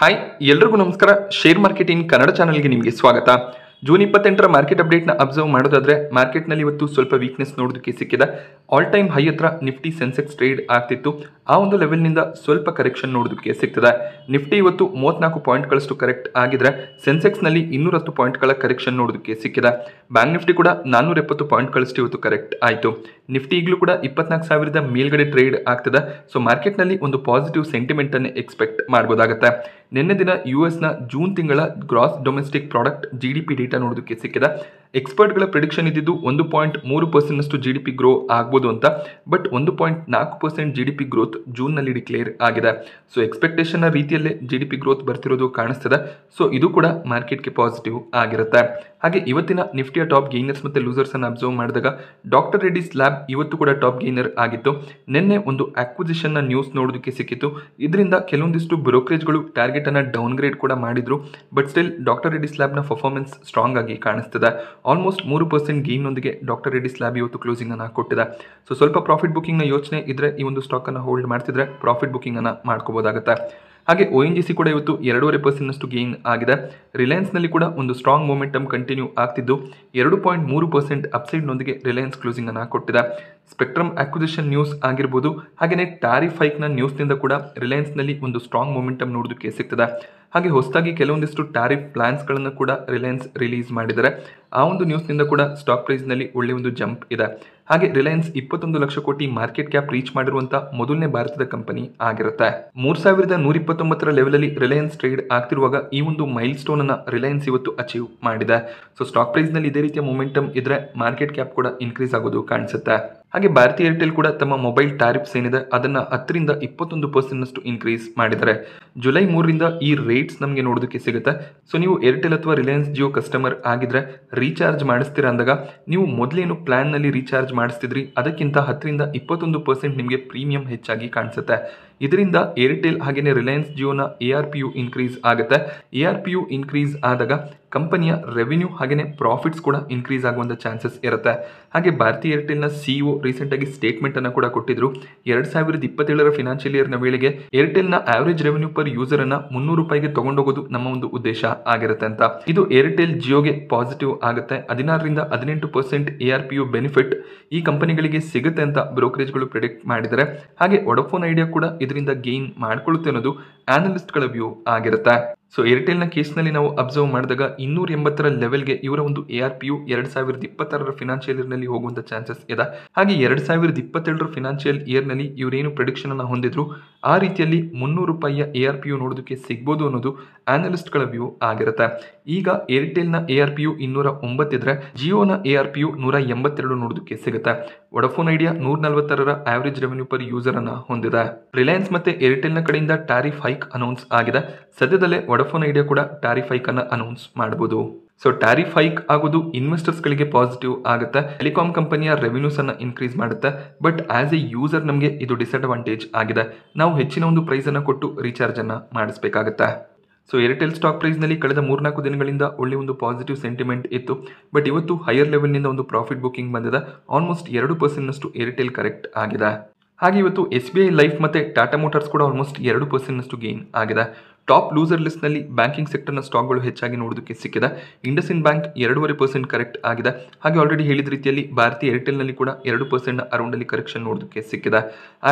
hi ಎಲ್ರಿಗೂ ನಮಸ್ಕಾರ share market in Kannada ಚಾನಲ್ಗೆ ನಿಮಗೆ ಸ್ವಾಗತ ಜೂನ್ ಇಪ್ಪತ್ತೆಂಟರ ಮಾರ್ಕೆಟ್ ಅಪ್ಡೇಟ್ನ ಅಬ್ಸರ್ವ್ ಮಾಡೋದಾದರೆ ಮಾರ್ಕೆಟ್ನಲ್ಲಿ ಇವತ್ತು ಸ್ವಲ್ಪ ವೀಕ್ನೆಸ್ ನೋಡೋದಕ್ಕೆ ಸಿಕ್ಕಿದೆ ಆಲ್ ಟೈಮ್ ಹೈ ಹತ್ರ ನಿಫ್ಟಿ ಸೆನ್ಸೆಕ್ಸ್ ಟ್ರೇಡ್ ಆಗ್ತಿತ್ತು ಆ ಒಂದು ಲೆವೆಲ್ನಿಂದ ಸ್ವಲ್ಪ ಕರೆಕ್ಷನ್ ನೋಡೋದಕ್ಕೆ ಸಿಗ್ತದೆ ನಿಫ್ಟಿ ಇವತ್ತು ಮೂವತ್ನಾಲ್ಕು ಪಾಯಿಂಟ್ಗಳಷ್ಟು ಕರೆಕ್ಟ್ ಆಗಿದ್ರೆ ಸೆನ್ಸೆಕ್ಸ್ನಲ್ಲಿ ಇನ್ನೂರತ್ತು ಪಾಯಿಂಟ್ಗಳ ಕರೆಕ್ಷನ್ ನೋಡೋದಕ್ಕೆ ಸಿಕ್ಕಿದೆ ಬ್ಯಾಂಕ್ ನಿಫ್ಟಿ ಕೂಡ ನಾನ್ನೂರ ಎಪ್ಪತ್ತು ಪಾಯಿಂಟ್ಗಳಷ್ಟು ಇವತ್ತು ಕರೆಕ್ಟ್ ಆಯಿತು ನಿಫ್ಟಿ ಈಗಲೂ ಕೂಡ ಇಪ್ಪತ್ನಾಲ್ಕು ಸಾವಿರದ ಮೇಲ್ಗಡೆ ಟ್ರೇಡ್ ಆಗ್ತದೆ ಸೊ ಮಾರ್ಕೆಟ್ನಲ್ಲಿ ಒಂದು ಪಾಸಿಟಿವ್ ಸೆಂಟಿಮೆಂಟನ್ನು ಎಕ್ಸ್ಪೆಕ್ಟ್ ಮಾಡ್ಬೋದಾಗತ್ತೆ ನಿನ್ನೆ ದಿನ ಯು ಎಸ್ನ ಜೂನ್ ತಿಂಗಳ gross domestic product G D P data ನೋಡೋದಕ್ಕೆ ಸಿಕ್ಕಿದೆ ಎಕ್ಸ್ಪರ್ಟ್ಗಳ ಪ್ರಿಡಿಕ್ಷನ್ ಇದ್ದಿದ್ದು ಒಂದು ಪಾಯಿಂಟ್ ಮೂರು ಪರ್ಸೆಂಟ್ನಷ್ಟು ಜಿ ಡಿ ಪಿ ಗ್ರೋ ಆಗ್ಬೋದು ಅಂತ ಬಟ್ ಒಂದು ಪಾಯಿಂಟ್ ನಾಲ್ಕು percent G D P growth ಜೂನ್ನಲ್ಲಿ ಡಿಕ್ಲೇರ್ ಆಗಿದೆ ಸೊ ಎಕ್ಸ್ಪೆಕ್ಟೇಷನ್ ರೀತಿಯಲ್ಲೇ ಜಿ ಡಿ ಪಿ ಗ್ರೋತ್ ಬರ್ತಿರೋದು ಕಾಣಿಸ್ತದೆ ಸೊ ಇದು ಕೂಡ ಮಾರ್ಕೆಟ್ಗೆ ಪಾಸಿಟಿವ್ ಆಗಿರುತ್ತೆ ಹಾಗೆ ಇವತ್ತಿನ ನಿಫ್ಟಿಯ ಟಾಪ್ ಗೇನರ್ಸ್ ಮತ್ತು ಅನ್ನು ಅಬ್ಸರ್ವ್ ಮಾಡಿದಾಗ ಡಾಕ್ಟರ್ ರೆಡ್ಡಿಸ್ ಲ್ಯಾಬ್ ಇವತ್ತು ಕೂಡ ಟಾಪ್ ಗೇನರ್ ಆಗಿತ್ತು ನಿನ್ನೆ ಒಂದು ನ ನ್ಯೂಸ್ ನೋಡೋದಕ್ಕೆ ಸಿಕ್ಕಿತ್ತು ಇದರಿಂದ ಕೆಲವೊಂದಿಷ್ಟು ಬ್ರೋಕರೇಜ್ಗಳು ಟಾರ್ಗೆಟನ್ನು ಗ್ರೇಡ್ ಕೂಡ ಮಾಡಿದರು ಬಟ್ ಸ್ಟಿಲ್ ಡಾಕ್ಟರ್ ರೆಡ್ಡಿಸ್ ಲ್ಯಾಬ್ನ ಪರ್ಫಾರ್ಮೆನ್ಸ್ ಸ್ಟ್ರಾಂಗ್ ಆಗಿ ಕಾಣಿಸ್ತದೆ ಆಲ್ಮೋಸ್ಟ್ ಮೂರು ಪರ್ಸೆಂಟ್ ಗೇನ್ನೊಂದಿಗೆ ಡಾಕ್ಟರ್ ರೆಡ್ಡಿಸ್ ಲ್ಯಾಬ್ ಇವತ್ತು ಕ್ಲೋಸಿಂಗ್ ಕ್ಲೋಸಿಂಗನ್ನು ಕೊಟ್ಟಿದೆ ಸೊ ಸ್ವಲ್ಪ ಪ್ರಾಫಿಟ್ ನ ಯೋಚನೆ ಇದ್ರೆ ಈ ಒಂದು ಸ್ಟಾಕನ್ನು ಹೋಲ್ಡ್ ಮಾಡ್ತಿದ್ರೆ ಪ್ರಾಫಿಟ್ ಬುಕ್ಕಿಂಗನ್ನು ಮಾಡ್ಕೋಬೋದಾಗುತ್ತೆ ಹಾಗೆ ಒ ಎನ್ ಜಿ ಸಿ ಕೂಡ ಇವತ್ತು ಎರಡೂವರೆ ಪರ್ಸೆಂಟ್ನಷ್ಟು ಗೇನ್ ಆಗಿದೆ ರಿಲಯನ್ಸ್ನಲ್ಲಿ ಕೂಡ ಒಂದು ಸ್ಟ್ರಾಂಗ್ ಮೊಮೆಂಟಮ್ ಕಂಟಿನ್ಯೂ ಆಗ್ತಿದ್ದು ಎರಡು ಪಾಯಿಂಟ್ ಮೂರು ಪರ್ಸೆಂಟ್ ಅಪ್ಸೈಡ್ನೊಂದಿಗೆ ರಿಲಯನ್ಸ್ ಕ್ಲೋಸಿಂಗನ್ನು ಕೊಟ್ಟಿದೆ ಸ್ಪೆಕ್ಟ್ರಮ್ ಆಕ್ವಿಸಿಷನ್ ನ್ಯೂಸ್ ಆಗಿರ್ಬೋದು ಹಾಗೆಯೇ ಟ್ಯಾರಿಫ್ ಹೈಕ್ನ ನ್ಯೂಸ್ನಿಂದ ಕೂಡ ರಿಲಯನ್ಸ್ನಲ್ಲಿ ಒಂದು ಸ್ಟ್ರಾಂಗ್ ಮೊಮೆಂಟಮ್ ನೋಡೋದಕ್ಕೆ ಸಿಗ್ತದೆ ಹಾಗೆ ಹೊಸದಾಗಿ ಕೆಲವೊಂದಿಷ್ಟು ಟಾರಿಫ್ ಪ್ಲ್ಯಾನ್ಸ್ಗಳನ್ನು ಕೂಡ ರಿಲಯನ್ಸ್ ರಿಲೀಸ್ ಮಾಡಿದ್ದಾರೆ ಆ ಒಂದು ನ್ಯೂಸ್ನಿಂದ ಕೂಡ ಸ್ಟಾಕ್ ಪ್ರೈಸ್ನಲ್ಲಿ ಒಳ್ಳೆ ಒಂದು ಜಂಪ್ ಇದೆ ಹಾಗೆ ರಿಲಯನ್ಸ್ ಇಪ್ಪತ್ತೊಂದು ಲಕ್ಷ ಕೋಟಿ ಮಾರ್ಕೆಟ್ ಕ್ಯಾಪ್ ರೀಚ್ ಮಾಡಿರುವಂತಹ ಮೊದಲನೇ ಭಾರತದ ಕಂಪನಿ ಆಗಿರುತ್ತೆ ಮೂರ್ ಸಾವಿರದ ನೂರ ಇಪ್ಪತ್ತೊಂಬತ್ತರ ಲೆವೆಲಲ್ಲಿ ರಿಲಯನ್ಸ್ ಟ್ರೇಡ್ ಆಗ್ತಿರುವಾಗ ಈ ಒಂದು ಮೈಲ್ ಸ್ಟೋನ್ ಅನ್ನ ರಿಲಯನ್ಸ್ ಇವತ್ತು ಅಚೀವ್ ಮಾಡಿದೆ ಸೊ ಸ್ಟಾಕ್ ಪ್ರೈಸ್ ನಲ್ಲಿ ಇದೇ ರೀತಿಯ ಮೊಮೆಂಟಮ್ ಇದ್ರೆ ಮಾರ್ಕೆಟ್ ಕ್ಯಾಪ್ ಕೂಡ ಇನ್ಕ್ರೀಸ್ ಆಗೋದು ಕಾಣಿಸುತ್ತೆ ಹಾಗೆ ಭಾರತೀಯ ಏರ್ಟೆಲ್ ಕೂಡ ತಮ್ಮ ಮೊಬೈಲ್ ಟ್ಯಾರಿಫ್ಸ್ ಏನಿದೆ ಅದನ್ನು ಹತ್ತರಿಂದ ಇಪ್ಪತ್ತೊಂದು ಪರ್ಸೆಂಟ್ನಷ್ಟು ಇನ್ಕ್ರೀಸ್ ಮಾಡಿದ್ದಾರೆ ಜುಲೈ ಮೂರರಿಂದ ಈ ರೇಟ್ಸ್ ನಮಗೆ ನೋಡೋದಕ್ಕೆ ಸಿಗುತ್ತೆ ಸೊ ನೀವು ಏರ್ಟೆಲ್ ಅಥವಾ ರಿಲಯನ್ಸ್ ಜಿಯೋ ಕಸ್ಟಮರ್ ಆಗಿದ್ರೆ ರೀಚಾರ್ಜ್ ಮಾಡಿಸ್ತೀರಾ ಅಂದಾಗ ನೀವು ಮೊದಲೇನು ಪ್ಲಾನ್ನಲ್ಲಿ ರೀಚಾರ್ಜ್ ಮಾಡಿಸ್ತಿದ್ರಿ ಅದಕ್ಕಿಂತ ಹತ್ತರಿಂದ ಇಪ್ಪತ್ತೊಂದು ಪರ್ಸೆಂಟ್ ನಿಮಗೆ ಪ್ರೀಮಿಯಂ ಹೆಚ್ಚಾಗಿ ಕಾಣಿಸುತ್ತೆ ಇದರಿಂದ ಏರ್ಟೆಲ್ ಹಾಗೆಯೇ ರಿಲಯನ್ಸ್ ಜಿಯೋನ A R P U increase ಆಗುತ್ತೆ A R P U increase ಆದಾಗ ಕಂಪನಿಯ ರೆವಿನ್ಯೂ ಹಾಗೆಯೇ ಪ್ರಾಫಿಟ್ಸ್ ಕೂಡ ಇನ್ಕ್ರೀಸ್ ಆಗುವಂಥ ಚಾನ್ಸಸ್ ಇರುತ್ತೆ ಹಾಗೆ ಭಾರತೀಯ ಏರ್ಟೆಲ್ನ ಸಿ ಇ ಒ ರೀಸೆಂಟಾಗಿ ಸ್ಟೇಟ್ಮೆಂಟನ್ನು ಕೂಡ ಕೊಟ್ಟಿದ್ರು ಎರಡು ಸಾವಿರದ ಇಪ್ಪತ್ತೇಳರ ಫಿನಾನ್ಷಿಯಲ್ ಇಯರ್ನ ವೇಳೆಗೆ ಏರ್ಟೆಲ್ನ ಆವರೇಜ್ ರೆವೆನ್ಯೂ ಪರ್ ಯೂಸರನ್ನು ಮುನ್ನೂರು ರೂಪಾಯಿಗೆ ತಗೊಂಡೋಗೋದು ನಮ್ಮ ಒಂದು ಉದ್ದೇಶ ಆಗಿರುತ್ತೆ ಅಂತ ಇದು ಏರ್ಟೆಲ್ ಜಿಯೋಗೆ ಪಾಸಿಟಿವ್ ಆಗುತ್ತೆ ಹದಿನಾರರಿಂದ ಹದಿನೆಂಟು percent A R P U benefit ಈ ಕಂಪನಿಗಳಿಗೆ ಸಿಗುತ್ತೆ ಅಂತ ಬ್ರೋಕರೇಜ್ಗಳು ಪ್ರಿಡಿಕ್ಟ್ ಮಾಡಿದರೆ ಹಾಗೆ ಒಡಫೋನ್ ಐಡಿಯಾ ಕೂಡ ಇದರಿಂದ ಗೇನ್ ಮಾಡ್ಕೊಳ್ಳುತ್ತೆ ಅನ್ನೋದು ಆನಲಿಸ್ಟ್ಗಳ ವ್ಯೂ ಆಗಿರುತ್ತೆ ಸೊ ಏರ್ಟೆಲ್ ನ ಕೇಸ್ ನಲ್ಲಿ ನಾವು ಅಬ್ಸರ್ವ್ ಮಾಡಿದಾಗ ಇನ್ನೂರ ಎಂಬತ್ತರ ಲೆವೆಲ್ಗೆ ಇವರ ಒಂದು ಎ ಆರ್ ಪಿ ಯು ಎರಡ್ ಸಾವಿರದ ಇಪ್ಪತ್ತಾರರ ಫಿನಾನ್ಷಿಯಲ್ ಇಯರ್ ನಲ್ಲಿ ಹೋಗುವಂಥ ಚಾನ್ಸಸ್ ಇದೆ ಹಾಗೆ ಎರಡು ಸಾವಿರದ ಇಪ್ಪತ್ತೆರಡರ ಫಿನಾನ್ಷಿಯಲ್ ಇಯರ್ ನಲ್ಲಿ ಇವರೇನು ಪ್ರೊಡಿಕ್ಷನ್ ಅನ್ನ ಹೊಂದಿದ್ರು ಆ ರೀತಿಯಲ್ಲಿ ಮುನ್ನೂರು ರೂಪಾಯಿಯ ಎ ಆರ್ ಪಿ ಯು ನೋಡೋದಕ್ಕೆ ಸಿಗ್ಬೋದು ಅನ್ನೋದು ಆನಲಿಸ್ಟ್ಗಳ ವ್ಯೂ ಆಗಿರುತ್ತೆ ಈಗ ಏರ್ಟೆಲ್ನ ಎ ಆರ್ ಪಿ ಯು ಇನ್ನೂರ ಒಂಬತ್ತಿದ್ರೆ ಜಿಯೋನ ಎ ಆರ್ ಪಿ ಯು ನೂರ ಎಂಬತ್ತೆರಡು ನೋಡೋದಕ್ಕೆ ಸಿಗುತ್ತೆ ವಡಫೋನ್ ಐಡಿಯಾ ನೂರ ನಲವತ್ತಾರರ ಆವರೇಜ್ ರೆವೆನ್ಯೂ ಪರ್ ಯೂಸರ್ ಅನ್ನ ಹೊಂದಿದೆ ರಿಲಯನ್ಸ್ ಮತ್ತೆ ಏರ್ಟೆಲ್ ನ ಕಡೆಯಿಂದ ಟಾರಿಫ್ ಹೈ ಹೈಕ್ ಅನೌನ್ಸ್ ಆಗಿದೆ ಸದ್ಯದಲ್ಲೇ ವಡಫೋನ್ ಐಡಿಯಾ ಕೂಡ ಟ್ಯಾರಿಫ್ ಹೈಕ್ ಅನ್ನ ಅನೌನ್ಸ್ ಮಾಡಬಹುದು ಸೊ ಟ್ಯಾರಿಫ್ ಹೈಕ್ ಆಗೋದು ಗಳಿಗೆ ಪಾಸಿಟಿವ್ ಆಗುತ್ತೆ ಟೆಲಿಕಾಂ ಕಂಪನಿಯ ರೆವಿನ್ಯೂಸ್ ಅನ್ನ ಇನ್ಕ್ರೀಸ್ ಮಾಡುತ್ತೆ ಬಟ್ ಆಸ್ ಎ ಯೂಸರ್ ನಮಗೆ ಇದು ಡಿಸ್ಅಡ್ವಾಂಟೇಜ್ ಆಗಿದೆ ನಾವು ಹೆಚ್ಚಿನ ಒಂದು ಪ್ರೈಸ್ ಅನ್ನ ಕೊಟ್ಟು ರೀಚಾರ್ಜ್ ಅನ್ನ ಮಾಡಿಸಬೇಕಾಗುತ್ತೆ ಸೊ ಏರ್ಟೆಲ್ ಸ್ಟಾಕ್ ಪ್ರೈಸ್ ನಲ್ಲಿ ಕಳೆದ ಮೂರ್ನಾಲ್ಕು ದಿನಗಳಿಂದ ಒಳ್ಳೆ ಒಂದು ಪಾಸಿಟಿವ್ ಸೆಂಟಿಮೆಂಟ್ ಇತ್ತು ಬಟ್ ಇವತ್ತು ಹೈಯರ್ ನಿಂದ ಒಂದು ಪ್ರಾಫಿಟ್ ಬುಕಿಂಗ್ ಬಂದಿದೆ ಆಲ್ಮೋಸ್ಟ್ ಎರಡು ಪರ್ಸೆಂಟ್ನಷ್ಟು ಏರ್ಟೆಲ್ ಕರೆಕ್ಟ್ ಆಗಿದೆ ಹಾಗೆ ಇವತ್ತು ಎಸ್ ಬಿ ಐ ಲೈಫ್ ಮತ್ತು ಟಾಟಾ ಮೋಟರ್ಸ್ ಕೂಡ ಆಲ್ಮೋಸ್ಟ್ ಎರಡು ಅಷ್ಟು ಗೇನ್ ಆಗಿದೆ ಟಾಪ್ ಲೂಸರ್ ಲಿಸ್ಟ್ನಲ್ಲಿ ಬ್ಯಾಂಕಿಂಗ್ ಸೆಕ್ಟರ್ನ ಸ್ಟಾಕ್ಗಳು ಹೆಚ್ಚಾಗಿ ನೋಡೋದಕ್ಕೆ ಸಿಕ್ಕಿದೆ ಇಂಡಸ್ ಬ್ಯಾಂಕ್ ಎರಡೂವರೆ ಪರ್ಸೆಂಟ್ ಕರೆಕ್ಟ್ ಆಗಿದೆ ಹಾಗೆ ಆಲ್ರೆಡಿ ಹೇಳಿದ ರೀತಿಯಲ್ಲಿ ಭಾರತೀಯ ಏರ್ಟೆಲ್ನಲ್ಲಿ ಕೂಡ ಎರಡು ಪರ್ಸೆಂಟ್ ಅರೌಂಡಲ್ಲಿ ಕರೆಕ್ಷನ್ ನೋಡೋದಕ್ಕೆ ಸಿಕ್ಕಿದೆ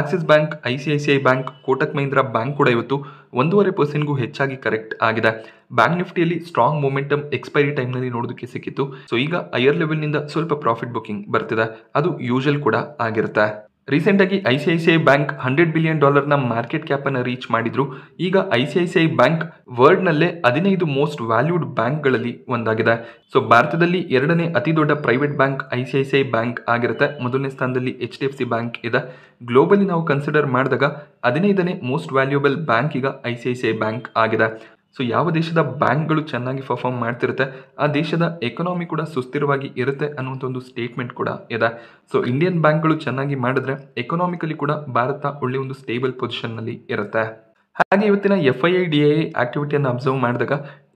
Axis bank I C I C I bank Kotak Mahindra bank ಕೂಡ ಇವತ್ತು ಒಂದೂವರೆ ಪರ್ಸೆಂಟ್ಗೂ ಹೆಚ್ಚಾಗಿ ಕರೆಕ್ಟ್ ಆಗಿದೆ ಬ್ಯಾಂಕ್ ನಿಫ್ಟಿಯಲ್ಲಿ ಸ್ಟ್ರಾಂಗ್ ಮೊಮೆಂಟಮ್ ಎಕ್ಸ್ಪೈರಿ ಟೈಮ್ನಲ್ಲಿ ನೋಡೋದಕ್ಕೆ ಸಿಕ್ಕಿತ್ತು ಸೊ ಈಗ ಹೈಯರ್ ಲೆವೆಲ್ನಿಂದ ಸ್ವಲ್ಪ ಪ್ರಾಫಿಟ್ ಬುಕಿಂಗ್ ಬರ್ತಿದೆ ಅದು ಯೂಶಲ್ ಕೂಡ ಆಗಿರುತ್ತೆ ರೀಸೆಂಟಾಗಿ I C I C I bank hundred billion ಡಾಲರ್ನ ಮಾರ್ಕೆಟ್ ಕ್ಯಾಪನ್ನು ರೀಚ್ ಮಾಡಿದ್ರು ಈಗ I C I C I bank ವರ್ಲ್ಡ್ನಲ್ಲೇ ಹದಿನೈದು ಮೋಸ್ಟ್ ವ್ಯಾಲ್ಯೂಡ್ ಬ್ಯಾಂಕ್ಗಳಲ್ಲಿ ಒಂದಾಗಿದೆ ಸೊ ಭಾರತದಲ್ಲಿ ಎರಡನೇ ಅತಿ ದೊಡ್ಡ private bank I C I C I bank ಆಗಿರುತ್ತೆ ಮೊದಲನೇ ಸ್ಥಾನದಲ್ಲಿ H D F C bank ಇದೆ ಗ್ಲೋಬಲಿ ನಾವು ಕನ್ಸಿಡರ್ ಮಾಡಿದಾಗ ಹದಿನೈದನೇ ಮೋಸ್ಟ್ ವ್ಯಾಲ್ಯೂಬಲ್ ಬ್ಯಾಂಕ್ ಈಗ I C I C I bank ಆಗಿದೆ ಸೊ ಯಾವ ದೇಶದ ಬ್ಯಾಂಕ್ಗಳು ಚೆನ್ನಾಗಿ ಪರ್ಫಾರ್ಮ್ ಮಾಡ್ತಿರುತ್ತೆ ಆ ದೇಶದ ಎಕನಾಮಿ ಕೂಡ ಸುಸ್ಥಿರವಾಗಿ ಇರುತ್ತೆ ಅನ್ನುವಂಥ ಒಂದು ಸ್ಟೇಟ್ಮೆಂಟ್ ಕೂಡ ಇದೆ ಸೊ ಇಂಡಿಯನ್ ಬ್ಯಾಂಕ್ಗಳು ಚೆನ್ನಾಗಿ ಮಾಡಿದ್ರೆ ಎಕನಾಮಿಕಲಿ ಕೂಡ ಭಾರತ ಒಳ್ಳೆ ಒಂದು ಸ್ಟೇಬಲ್ ಪೊಸಿಷನ್ನಲ್ಲಿ ಇರುತ್ತೆ ಹಾಗೆ ಇವತ್ತಿನ F I I D I ಆಕ್ಟಿವಿಟಿಯನ್ನು ಅಬ್ಸರ್ವ್ ಮಾಡಿದಾಗ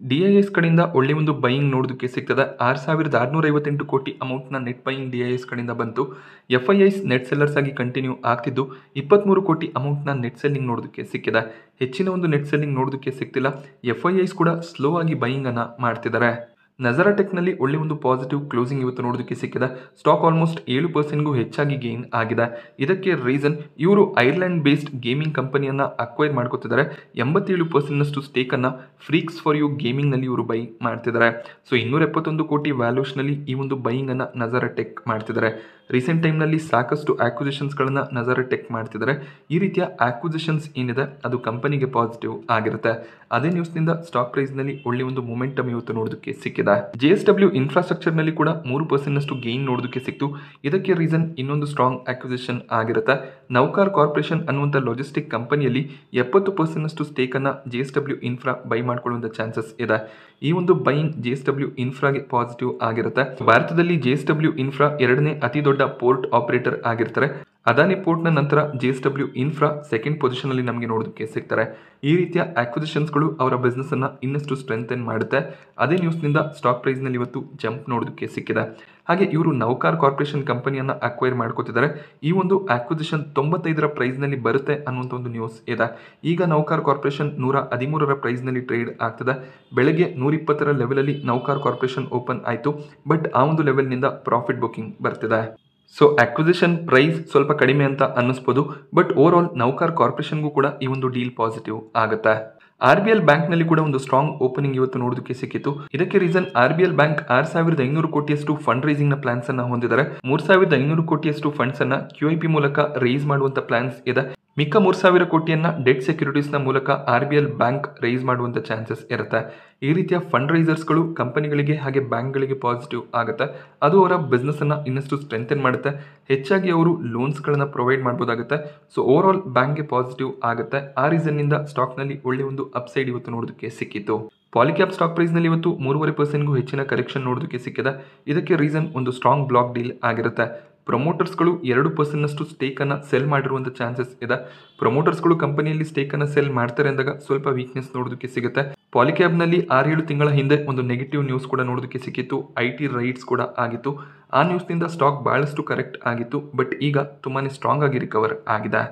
ಡಿ ಐ ಎಸ್ ಕಡೆಯಿಂದ ಒಳ್ಳೆ ಒಂದು ಬೈಯಿಂಗ್ ನೋಡೋದಕ್ಕೆ ಸಿಗ್ತದೆ ಆರು ಸಾವಿರದ ಆರುನೂರ ಐವತ್ತೆಂಟು ಕೋಟಿ ಅಮೌಂಟ್ನ net buying D I S ಕಡೆಯಿಂದ ಬಂತು F I Is net sellers ಆಗಿ ಕಂಟಿನ್ಯೂ ಆಗ್ತಿದ್ದು ಇಪ್ಪತ್ತ್ಮೂರು ಕೋಟಿ ಅಮೌಂಟ್ನ ನೆಟ್ ಸೆಲ್ಲಿಂಗ್ ನೋಡೋದಕ್ಕೆ ಸಿಕ್ಕಿದೆ ಹೆಚ್ಚಿನ ಒಂದು ನೆಟ್ ಸೆಲ್ಲಿಂಗ್ ನೋಡೋದಕ್ಕೆ ಸಿಗ್ತಿಲ್ಲ ಎಫ್ ಐ ಐಸ್ ಕೂಡ ಸ್ಲೋ ಆಗಿ ಬೈಯಿಂಗನ್ನು ಮಾಡ್ತಿದ್ದಾರೆ ನಜರಾ ಟೆಕ್ನಲ್ಲಿ ಒಳ್ಳೆ ಒಂದು ಪಾಸಿಟಿವ್ ಕ್ಲೋಸಿಂಗ್ ಇವತ್ತು ನೋಡೋದಕ್ಕೆ ಸಿಕ್ಕಿದೆ ಸ್ಟಾಕ್ ಆಲ್ಮೋಸ್ಟ್ ಏಳು ಪರ್ಸೆಂಟ್ಗೂ ಹೆಚ್ಚಾಗಿ ಗೇನ್ ಆಗಿದೆ ಇದಕ್ಕೆ ರೀಸನ್ ಇವರು ಐರ್ಲೆಂಡ್ ಬೇಸ್ಡ್ ಗೇಮಿಂಗ್ ಕಂಪನಿಯನ್ನು ಅಕ್ವೈರ್ ಮಾಡ್ಕೋತಿದ್ದಾರೆ ಎಂಬತ್ತೇಳು ಪರ್ಸೆಂಟ್ನಷ್ಟು ಅನ್ನು ಫ್ರೀಕ್ಸ್ ಫಾರ್ ಯು ಗೇಮಿಂಗ್ ನಲ್ಲಿ ಇವರು ಬೈ ಮಾಡ್ತಿದ್ದಾರೆ ಸೊ ಇನ್ನೂರ ಎಪ್ಪತ್ತೊಂದು ಕೋಟಿ ನಲ್ಲಿ ಈ ಒಂದು ಬೈಯಿಂಗನ್ನು ನಜರ ಟೆಕ್ ಮಾಡ್ತಿದ್ದಾರೆ ರೀಸೆಂಟ್ ಟೈಮ್ನಲ್ಲಿ ಸಾಕಷ್ಟು ಗಳನ್ನ ನಜರ ಟೆಕ್ ಮಾಡ್ತಿದ್ದಾರೆ ಈ ರೀತಿಯ ಆ್ಯಕ್ವಿಸಿಷನ್ಸ್ ಏನಿದೆ ಅದು ಕಂಪನಿಗೆ ಪಾಸಿಟಿವ್ ಆಗಿರುತ್ತೆ ಅದೇ ನ್ಯೂಸ್ನಿಂದ ಸ್ಟಾಕ್ ಪ್ರೈಸ್ನಲ್ಲಿ ಒಳ್ಳೆ ಒಂದು ಮೊಮೆಂಟಮ್ ಇವತ್ತು ನೋಡೋದಕ್ಕೆ ಸಿಕ್ಕಿದೆ ಜೆ ಎಸ್ ಡಬ್ಲ್ಯೂ ಇನ್ಫ್ರಾಸ್ಟ್ರಕ್ಚರ್ನಲ್ಲಿ ಕೂಡ ಮೂರು ಪರ್ಸೆಂಟ್ನಷ್ಟು ಗೇನ್ ನೋಡೋದಕ್ಕೆ ಸಿಕ್ತು ಇದಕ್ಕೆ ರೀಸನ್ ಇನ್ನೊಂದು ಸ್ಟ್ರಾಂಗ್ ಆ್ಯಕ್ವಿಸಿಷನ್ ಆಗಿರುತ್ತೆ ನೌಕಾರ್ ಕಾರ್ಪೊರೇಷನ್ ಅನ್ನುವಂಥ ಲಾಜಿಸ್ಟಿಕ್ ಕಂಪನಿಯಲ್ಲಿ ಎಪ್ಪತ್ತು ಪರ್ಸೆಂಟ್ನಷ್ಟು ಸ್ಟೇಕನ್ನು J S W infra buy ಮಾಡ್ಕೊಳ್ಳುವಂಥ ಚಾನ್ಸಸ್ ಇದೆ ಈ ಒಂದು ಬೈಯಿಂಗ್ ಜೆ ಎಸ್ ಡಬ್ಲ್ಯೂ ಇನ್ಫ್ರಾಗೆ ಪಾಸಿಟಿವ್ ಆಗಿರುತ್ತೆ ಭಾರತದಲ್ಲಿ ಜೆ ಎಸ್ ಡಬ್ಲ್ಯೂ ಇನ್ಫ್ರಾ ಎರಡನೇ ಅತಿ ದೊಡ್ಡ ದೊಡ್ಡ ಪೋರ್ಟ್ ಆಪರೇಟರ್ ಆಗಿರ್ತಾರೆ ಅದಾನಿ ಪೋರ್ಟ್ನ ನಂತರ J S W infra second position ಅಲ್ಲಿ ನಮಗೆ ನೋಡೋದಕ್ಕೆ ಸಿಗ್ತಾರೆ ಈ ರೀತಿಯ ಆಕ್ವಿಸಿಷನ್ಸ್ಗಳು ಅವರ ಬಿಸ್ನೆಸ್ಸನ್ನು ಇನ್ನಷ್ಟು ಸ್ಟ್ರೆಂಥನ್ ಮಾಡುತ್ತೆ ಅದೇ ನ್ಯೂಸ್ನಿಂದ ಸ್ಟಾಕ್ ಪ್ರೈಸ್ ನಲ್ಲಿ ಇವತ್ತು ಜಂಪ್ ನೋಡೋದಕ್ಕೆ ಸಿಕ್ಕಿದೆ ಹಾಗೆ ಇವರು ನೌಕಾರ್ ಕಾರ್ಪೊರೇಷನ್ ಕಂಪನಿಯನ್ನ ಅಕ್ವೈರ್ ಮಾಡ್ಕೋತಿದ್ದಾರೆ ಈ ಒಂದು ಆಕ್ವಿಸಿಷನ್ ತೊಂಬತ್ತೈದರ ನಲ್ಲಿ ಬರುತ್ತೆ ಅನ್ನುವಂತ ಒಂದು ನ್ಯೂಸ್ ಇದೆ ಈಗ ನೌಕಾರ್ ಕಾರ್ಪೊರೇಷನ್ ನೂರ ಹದಿಮೂರರ ನಲ್ಲಿ ಟ್ರೇಡ್ ಆಗ್ತದೆ ಬೆಳಗ್ಗೆ ಲೆವೆಲ್ ಅಲ್ಲಿ ನೌಕಾರ್ ಕಾರ್ಪೊರೇಷನ್ ಓಪನ್ ಆಯಿತು ಬಟ್ ಆ ಒಂದು ಲೆವೆಲ್ನಿಂದ ಪ್ರಾಫಿಟ್ ಬುಕಿಂಗ್ ಬರ್ತಿದೆ ಸೊ ಅಕ್ವಿಸಿಷನ್ ಪ್ರೈಸ್ ಸ್ವಲ್ಪ ಕಡಿಮೆ ಅಂತ ಅನ್ನಿಸ್ಬೋದು ಬಟ್ ಓವರ್ ಆಲ್ ನೌಕರ್ ಕಾರ್ಪೊರೇಷನ್ಗೂ ಕೂಡ ಈ ಒಂದು ಡೀಲ್ ಪಾಸಿಟಿವ್ ಆಗುತ್ತೆ ಆರ್ ಬಿ ಎಲ್ ನಲ್ಲಿ ಕೂಡ ಒಂದು ಸ್ಟ್ರಾಂಗ್ ಓಪನಿಂಗ್ ಇವತ್ತು ನೋಡೋದಕ್ಕೆ ಸಿಕ್ಕಿತ್ತು ಇದಕ್ಕೆ reason R B L bank ಆರ್ ಸಾವಿರದ ಐನೂರು ಕೋಟಿಯಷ್ಟು ಫಂಡ್ ರೈಸಿಂಗ್ ನ ಪ್ಲಾನ್ಸ್ ಅನ್ನ ಹೊಂದಿದ್ದಾರೆ ಮೂರ್ ಸಾವಿರದ ಐನೂರು ಕೋಟಿಯಷ್ಟು ಫಂಡ್ಸ್ ಅನ್ನ ಕ್ಯೂಐಪಿ ಮೂಲಕ ರೇಸ್ ಮಾಡುವಂತ ಪ್ಲಾನ್ಸ್ ಇದೆ ಮಿಕ್ಕ ಮೂರು ಸಾವಿರ ಕೋಟಿಯನ್ನ ಡೆಟ್ ಸೆಕ್ಯೂರಿಟೀಸ್ನ ಮೂಲಕ R B L bank raise ಮಾಡುವಂಥ ಚಾನ್ಸಸ್ ಇರುತ್ತೆ ಈ ರೀತಿಯ ಫಂಡ್ ರೈಸರ್ಸ್ಗಳು ಕಂಪನಿಗಳಿಗೆ ಹಾಗೆ ಬ್ಯಾಂಕ್ಗಳಿಗೆ ಪಾಸಿಟಿವ್ ಆಗುತ್ತೆ ಅದು ಅವರ ಬಿಸ್ನೆಸ್ಸನ್ನು ಇನ್ನಷ್ಟು ಸ್ಟ್ರೆಂಥನ್ ಮಾಡುತ್ತೆ ಹೆಚ್ಚಾಗಿ ಅವರು ಲೋನ್ಸ್ಗಳನ್ನು ಪ್ರೊವೈಡ್ ಮಾಡ್ಬೋದಾಗುತ್ತೆ ಸೊ ಓವರ್ ಆಲ್ ಬ್ಯಾಂಕ್ಗೆ ಪಾಸಿಟಿವ್ ಆಗುತ್ತೆ ಆ ರೀಸನ್ನಿಂದ ಸ್ಟಾಕ್ನಲ್ಲಿ ಒಳ್ಳೆ ಒಂದು ಅಪ್ಸೈಡ್ ಇವತ್ತು ನೋಡೋದಕ್ಕೆ ಸಿಕ್ಕಿತ್ತು ಪಾಲಿಕ್ಯಾಪ್ ಸ್ಟಾಕ್ ನಲ್ಲಿ ಇವತ್ತು ಮೂರುವರೆ ಪರ್ಸೆಂಟ್ಗೂ ಹೆಚ್ಚಿನ ಕರೆಕ್ಷನ್ ನೋಡೋದಕ್ಕೆ ಸಿಕ್ಕಿದೆ ಇದಕ್ಕೆ ರೀಸನ್ ಒಂದು ಸ್ಟ್ರಾಂಗ್ ಬ್ಲಾಕ್ ಡೀಲ್ ಆಗಿರುತ್ತೆ ಪ್ರಮೋಟರ್ಸ್ಗಳು ಎರಡು ಸ್ಟೇಕ್ ಸ್ಟೇಕನ್ನು ಸೆಲ್ ಮಾಡಿರುವಂತಹ ಚಾನ್ಸಸ್ ಇದೆ ಪ್ರಮೋಟರ್ಸ್ಗಳು ಕಂಪನಿಯಲ್ಲಿ ಸ್ಟೇಕ್ ಸ್ಟೇಕನ್ನು ಸೆಲ್ ಮಾಡ್ತಾರೆ ಅಂದಾಗ ಸ್ವಲ್ಪ ವೀಕ್ನೆಸ್ ನೋಡೋದಕ್ಕೆ ಸಿಗುತ್ತೆ ಪಾಲಿಕ್ಯಾಬ್ನಲ್ಲಿ ಆರೇಳು ತಿಂಗಳ ಹಿಂದೆ ಒಂದು ನೆಗೆಟಿವ್ ನ್ಯೂಸ್ ಕೂಡ ನೋಡೋದಕ್ಕೆ ಸಿಕ್ಕಿತ್ತು ಐ ಟಿ ರೈಟ್ಸ್ ಕೂಡ ಆಗಿತ್ತು ಆ ನ್ಯೂಸ್ನಿಂದ ಸ್ಟಾಕ್ ಬಹಳಷ್ಟು ಕರೆಕ್ಟ್ ಆಗಿತ್ತು ಬಟ್ ಈಗ ತುಂಬಾ ಸ್ಟ್ರಾಂಗ್ ಆಗಿ ರಿಕವರ್ ಆಗಿದೆ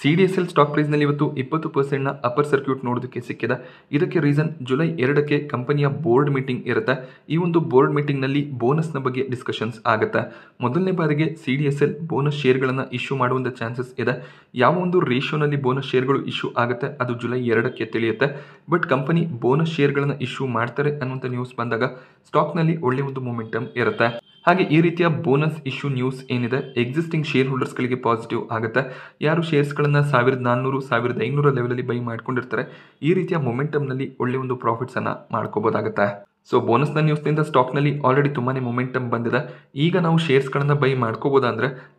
C D S L stock ಪ್ರೈಸ್ನಲ್ಲಿ ಇವತ್ತು ಇಪ್ಪತ್ತು ಪರ್ಸೆಂಟ್ನ ಅಪರ್ ಸರ್ಕ್ಯೂಟ್ ನೋಡೋದಕ್ಕೆ ಸಿಕ್ಕಿದೆ ಇದಕ್ಕೆ ರೀಸನ್ ಜುಲೈ ಎರಡಕ್ಕೆ ಕಂಪನಿಯ ಬೋರ್ಡ್ ಮೀಟಿಂಗ್ ಇರುತ್ತೆ ಈ ಒಂದು ಬೋರ್ಡ್ ಮೀಟಿಂಗ್ನಲ್ಲಿ ಬೋನಸ್ನ ಬಗ್ಗೆ ಡಿಸ್ಕಷನ್ಸ್ ಆಗುತ್ತೆ ಮೊದಲನೇ ಬಾರಿಗೆ C D S L bonus ಶೇರ್ಗಳನ್ನು ಇಶ್ಯೂ ಮಾಡುವಂಥ ಚಾನ್ಸಸ್ ಇದೆ ಯಾವ ಒಂದು ರೇಷಿಯೋನಲ್ಲಿ ಬೋನಸ್ ಶೇರ್ಗಳು ಇಶ್ಯೂ ಆಗುತ್ತೆ ಅದು ಜುಲೈ ಎರಡಕ್ಕೆ ತಿಳಿಯುತ್ತೆ ಬಟ್ ಕಂಪನಿ ಬೋನಸ್ ಶೇರ್ಗಳನ್ನು ಇಶ್ಯೂ ಮಾಡ್ತಾರೆ ಅನ್ನುವಂಥ ನ್ಯೂಸ್ ಬಂದಾಗ ಸ್ಟಾಕ್ನಲ್ಲಿ ಒಳ್ಳೆಯ ಒಂದು ಮೊಮೆಂಟಮ್ ಇರುತ್ತೆ ಹಾಗೆ ಈ ರೀತಿಯ ಬೋನಸ್ ಇಶ್ಯೂ ನ್ಯೂಸ್ ಏನಿದೆ ಎಕ್ಸಿಸ್ಟಿಂಗ್ ಶೇರ್ ಹೋಲ್ಡರ್ಸ್ಗಳಿಗೆ ಪಾಸಿಟಿವ್ ಆಗುತ್ತೆ ಯಾರು ಶೇರ್ಸ್ಗಳನ್ನು ಸಾವಿರದ ನಾನ್ನೂರು ಸಾವಿರದ ಐನೂರ ಲೆವೆಲಲ್ಲಿ ಬೈ ಮಾಡ್ಕೊಂಡಿರ್ತಾರೆ ಈ ರೀತಿಯ ಮೊಮೆಂಟಮ್ನಲ್ಲಿ ಒಳ್ಳೆಯ ಒಂದು ಪ್ರಾಫಿಟ್ಸನ್ನು ಮಾಡ್ಕೋಬೋದಾಗುತ್ತೆ ಸೊ ನಿಂದ ಸ್ಟಾಕ್ ನಲ್ಲಿ ಆಲ್ರೆಡಿ ತುಂಬಾನೇ ಮೊಮೆಂಟಮ್ ಬಂದಿದೆ ಈಗ ನಾವು ಶೇರ್ಸ್ಗಳನ್ನು ಬೈ ಮಾಡ್ಕೋಬೋದಾ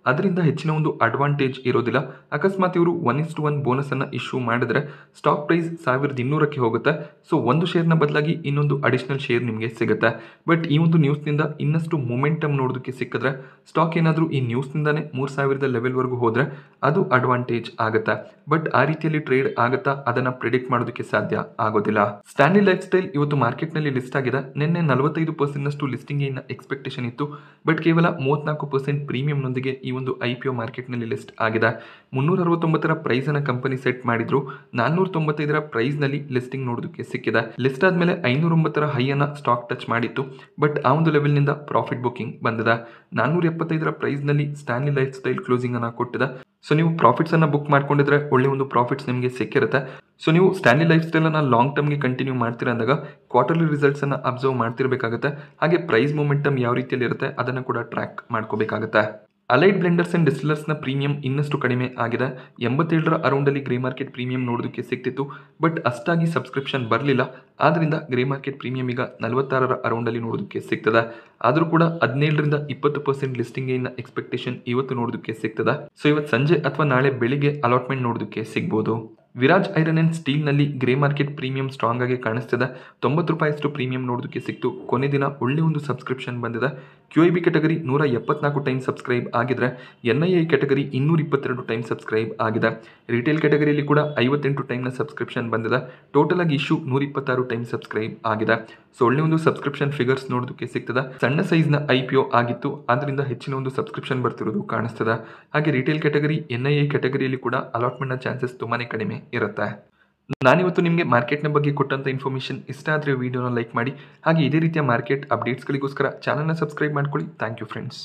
ಅದರಿಂದ ಹೆಚ್ಚಿನ ಒಂದು ಅಡ್ವಾಂಟೇಜ್ ಇರೋದಿಲ್ಲ ಅಕಸ್ಮಾತ್ ಇವರು ಒನ್ ಇಸ್ ಟು ಒನ್ ಅನ್ನ ಇಶ್ಯೂ ಮಾಡಿದ್ರೆ ಸ್ಟಾಕ್ ಪ್ರೈಸ್ ಸಾವಿರದ ಇನ್ನೂರಕ್ಕೆ ಹೋಗುತ್ತೆ ಸೊ ಒಂದು ನ ಬದಲಾಗಿ ಇನ್ನೊಂದು ಅಡಿಷನಲ್ ಶೇರ್ ನಿಮಗೆ ಸಿಗುತ್ತೆ ಬಟ್ ಈ ಒಂದು ನ್ಯೂಸ್ನಿಂದ ಇನ್ನಷ್ಟು ಮೊಮೆಂಟಮ್ ನೋಡೋದಕ್ಕೆ ಸಿಕ್ಕಿದ್ರೆ ಸ್ಟಾಕ್ ಏನಾದರೂ ಈ ನ್ಯೂಸ್ನಿಂದಾನೇ ಮೂರು ಸಾವಿರದ ಲೆವೆಲ್ವರೆಗೂ ಹೋದ್ರೆ ಅದು ಅಡ್ವಾಂಟೇಜ್ ಆಗುತ್ತೆ ಬಟ್ ಆ ರೀತಿಯಲ್ಲಿ ಟ್ರೇಡ್ ಆಗುತ್ತಾ ಅದನ್ನ ಪ್ರಿಡಿಕ್ಟ್ ಮಾಡೋದಕ್ಕೆ ಸಾಧ್ಯ ಆಗೋದಿಲ್ಲ ಸ್ಟ್ಯಾನ್ಲಿ ಲೈಫ್ ಸ್ಟೈಲ್ ಇವತ್ತು ಮಾರ್ಕೆಟ್ ನಲ್ಲಿ ಲಿಸ್ಟ್ ಆಗಿದೆ ನಿನ್ನೆ ನಲವತ್ತೈದು ಪರ್ಸೆಂಟ್ನಷ್ಟು ಲಿಸ್ಟಿಂಗ್ ಇನ್ನ ಎಕ್ಸ್ಪೆಕ್ಟೇಷನ್ ಇತ್ತು ಬಟ್ ಕೇವಲ ಮೂವತ್ನಾಲ್ಕು ಪರ್ಸೆಂಟ್ ಪ್ರೀಮಿಯಂನೊಂದಿಗೆ ಈ ಒಂದು ಐ ಪಿ ಒ ಮಾರ್ಕೆಟ್ನಲ್ಲಿ ಲಿಸ್ಟ್ ಆಗಿದೆ ಮುನ್ನೂರ ಅರವತ್ತೊಂಬತ್ತರ ಪ್ರೈಸನ್ನು ಕಂಪನಿ ಸೆಟ್ ಮಾಡಿದ್ರು ನಾನ್ನೂರ ತೊಂಬತ್ತೈದರ ಪ್ರೈಸ್ನಲ್ಲಿ ಲಿಸ್ಟಿಂಗ್ ನೋಡೋದಕ್ಕೆ ಸಿಕ್ಕಿದೆ ಲಿಸ್ಟ್ ಆದಮೇಲೆ ಐನೂರ ಒಂಬತ್ತರ ಹೈಯನ್ನು ಸ್ಟಾಕ್ ಟಚ್ ಮಾಡಿತ್ತು ಬಟ್ ಆ ಒಂದು ಲೆವೆಲ್ನಿಂದ ಪ್ರಾಫಿಟ್ ಬುಕಿಂಗ್ ಬಂದಿದೆ ನಾನ್ನೂರ ಎಪ್ಪತ್ತೈದರ ಪ್ರೈಸ್ನಲ್ಲಿ ಸ್ಟ್ಯಾನ್ಲಿ ಲೈಫ್ ಸ್ಟೈಲ್ ಕ್ಲೋಸಿಂಗನ್ನು ಕೊಟ್ಟಿದೆ ಸೊ ನೀವು ಪ್ರಾಫಿಟ್ಸನ್ನು ಬುಕ್ ಮಾಡ್ಕೊಂಡಿದ್ರೆ ಒಳ್ಳೆ ಒಂದು ಪ್ರಾಫಿಟ್ಸ್ ನಿಮಗೆ ಸಿಕ್ಕಿರುತ್ತೆ ಸೊ ನೀವು ಸ್ಟ್ಯಾನ್ಲಿ ಲೈಫ್ ಸ್ಟೈಲನ್ನು ಲಾಂಗ್ ಟರ್ಮ್ಗೆ ಕಂಟಿನ್ಯೂ ಮಾಡ್ತೀರಾ ಅಂದಾಗ ಕ್ವಾರ್ಟರ್ಲಿ ರಿಸಲ್ಟ್ಸನ್ನು ಅಬ್ಸರ್ವ್ ಮಾಡ್ತಿರಬೇಕಾಗುತ್ತೆ ಹಾಗೆ ಪ್ರೈಸ್ ಮೂಮೆಂಟಮ್ ಯಾವ ರೀತಿಯಲ್ಲಿ ಇರುತ್ತೆ ಅದನ್ನು ಕೂಡ ಟ್ರ್ಯಾಕ್ ಮಾಡ್ಕೋಬೇಕಾಗುತ್ತೆ ಅಲೈಡ್ ಬ್ಲೆಂಡರ್ಸ್ ಅಂಡ್ ಡಿಸ್ಟಿಲರ್ಸ್ನ ಪ್ರೀಮಿಯಂ ಇನ್ನಷ್ಟು ಕಡಿಮೆ ಆಗಿದೆ ಎಂಬತ್ತೇಳರ ಅರೌಂಡಲ್ಲಿ ಗ್ರೇ ಮಾರ್ಕೆಟ್ ಪ್ರೀಮಿಯಂ ನೋಡೋದಕ್ಕೆ ಸಿಕ್ತಿತ್ತು ಬಟ್ ಅಷ್ಟಾಗಿ ಸಬ್ಸ್ಕ್ರಿಪ್ಷನ್ ಬರಲಿಲ್ಲ ಆದ್ದರಿಂದ ಗ್ರೇ ಮಾರ್ಕೆಟ್ ಪ್ರೀಮಿಯಂ ಈಗ ನಲವತ್ತಾರರ ಅರೌಂಡಲ್ಲಿ ನೋಡೋದಕ್ಕೆ ಸಿಗ್ತದೆ ಆದರೂ ಕೂಡ ಹದಿನೇಳರಿಂದ ಇಪ್ಪತ್ತು ಪರ್ಸೆಂಟ್ ಲಿಸ್ಟಿಂಗಿನ ಎಕ್ಸ್ಪೆಕ್ಟೇಷನ್ ಇವತ್ತು ನೋಡೋದಕ್ಕೆ ಸಿಗ್ತದೆ ಸೊ ಇವತ್ತು ಸಂಜೆ ಅಥವಾ ನಾಳೆ ಬೆಳಿಗ್ಗೆ ಅಲಾಟ್ಮೆಂಟ್ ನೋಡೋದಕ್ಕೆ ಸಿಗ್ಬೋದು ವಿರಾಜ್ ಐರನ್ ಆ್ಯಂಡ್ ಸ್ಟೀಲ್ನಲ್ಲಿ ಗ್ರೇ ಮಾರ್ಕೆಟ್ ಪ್ರೀಮಿಯಂ ಸ್ಟ್ರಾಂಗ್ ಆಗಿ ಕಾಣಿಸ್ತಿದೆ ತೊಂಬತ್ತು ರೂಪಾಯಿಯಷ್ಟು ಪ್ರೀಮಿಯಂ ನೋಡೋದಕ್ಕೆ ಸಿಕ್ತು ಕೊನೆ ದಿನ ಒಳ್ಳೆ ಒಂದು ಸಬ್ಸ್ಕ್ರಿಪ್ಷನ್ ಬಂದಿದೆ ಕ್ಯೂ ಐ ಬಿ ಕೆಟಗರಿ ನೂರ ಎಪ್ಪತ್ನಾಲ್ಕು ಟೈಮ್ ಸಬ್ಸ್ಕ್ರೈಬ್ ಆಗಿದ್ರೆ ಎನ್ ಐ ಐ ಕೆಟಗರಿ ಇನ್ನೂರ ಇಪ್ಪತ್ತೆರಡು ಟೈಮ್ ಸಬ್ಸ್ಕ್ರೈಬ್ ಆಗಿದೆ ರಿಟೇಲ್ ಕ್ಯಾಟಗರಿಯಲ್ಲಿ ಕೂಡ ಐವತ್ತೆಂಟು ಟೈಮ್ನ ಸಬ್ಸ್ಕ್ರಿಪ್ಷನ್ ಬಂದಿದೆ ಟೋಟಲ್ ಆಗಿ ಇಶ್ಯೂ ನೂರ ಇಪ್ಪತ್ತಾರು ಟೈಮ್ ಸಬ್ಸ್ಕ್ರೈಬ್ ಆಗಿದೆ ಸೊ ಒಳ್ಳೆ ಒಂದು ಸಬ್ಸ್ಕ್ರಿಪ್ಷನ್ ಫಿಗರ್ಸ್ ನೋಡೋದಕ್ಕೆ ಸಿಗ್ತದೆ ಸಣ್ಣ ಸೈಜ್ನ ಐ ಪಿ ಒ ಆಗಿತ್ತು ಆದ್ದರಿಂದ ಹೆಚ್ಚಿನ ಒಂದು ಸಬ್ಸ್ಕ್ರಿಪ್ಷನ್ ಬರ್ತಿರೋದು ಕಾಣಿಸ್ತದೆ ಹಾಗೆ retail category N I I ಕ್ಯಾಟಗರಿಯಲ್ಲಿ ಕೂಡ ಅಲಾಟ್ಮೆಂಟ್ನ ಚಾನ್ಸಸ್ ತುಂಬಾ ಕಡಿಮೆ ಇರುತ್ತೆ ನಾನಿವತ್ತು ನಿಮಗೆ ಮಾರ್ಕೆಟ್ನ ಬಗ್ಗೆ ಕೊಟ್ಟಂಥ ಇನ್ಫಾರ್ಮೇಷನ್ ಇಷ್ಟ ಆದರೆ ವಿಡಿಯೋನ ಲೈಕ್ ಮಾಡಿ ಹಾಗೆ ಇದೇ ರೀತಿಯ ಮಾರ್ಕೆಟ್ ಅಪ್ಡೇಟ್ಸ್ಗಳಿಗೋಸ್ಕರ ಚಾನಲ್ನ ಸಬ್ಸ್ಕ್ರೈಬ್ ಮಾಡ್ಕೊಳ್ಳಿ ಥ್ಯಾಂಕ್ ಯು ಫ್ರೆಂಡ್ಸ್